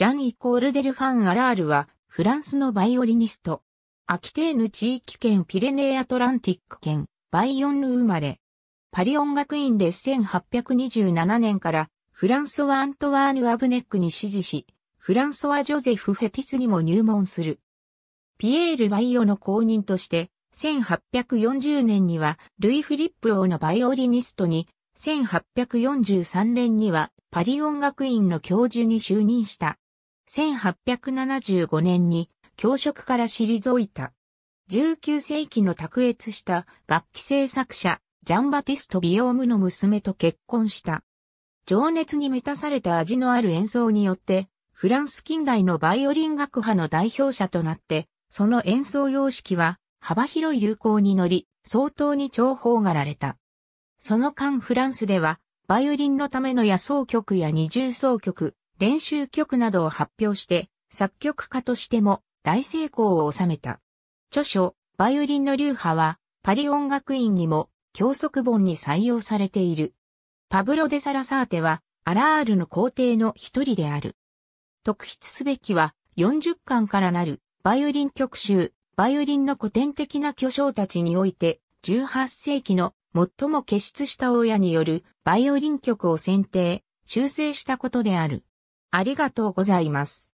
ジャン・イコール・デル・ファン・アラールは、フランスのバイオリニスト。アキテーヌ地域圏ピレネーアトランティック圏、バイオンヌ生まれ。パリ音楽院で1827年から、フランソワ・アントワーヌ・アブネックに支持し、フランソワ・ジョゼフ・フェティスにも入門する。ピエール・バイオの公認として、1840年には、ルイ・フィリップ王のバイオリニストに、1843年には、パリ音楽院の教授に就任した。1875年に教職から退いた。19世紀の卓越した楽器制作者、ジャンバティスト・ビオームの娘と結婚した。情熱に満たされた味のある演奏によって、フランス近代のバイオリン学派の代表者となって、その演奏様式は幅広い流行に乗り、相当に重宝がられた。その間フランスでは、バイオリンのための野奏曲や二重奏曲、練習曲などを発表して、作曲家としても大成功を収めた。著書、バイオリンの流派は、パリ音楽院にも教則本に採用されている。パブロ・デ・サラサーテは、アラールの皇帝の一人である。特筆すべきは、40巻からなる、バイオリン曲集、バイオリンの古典的な巨匠たちにおいて、18世紀の最も傑出した親によるバイオリン曲を選定、修正したことである。ありがとうございます。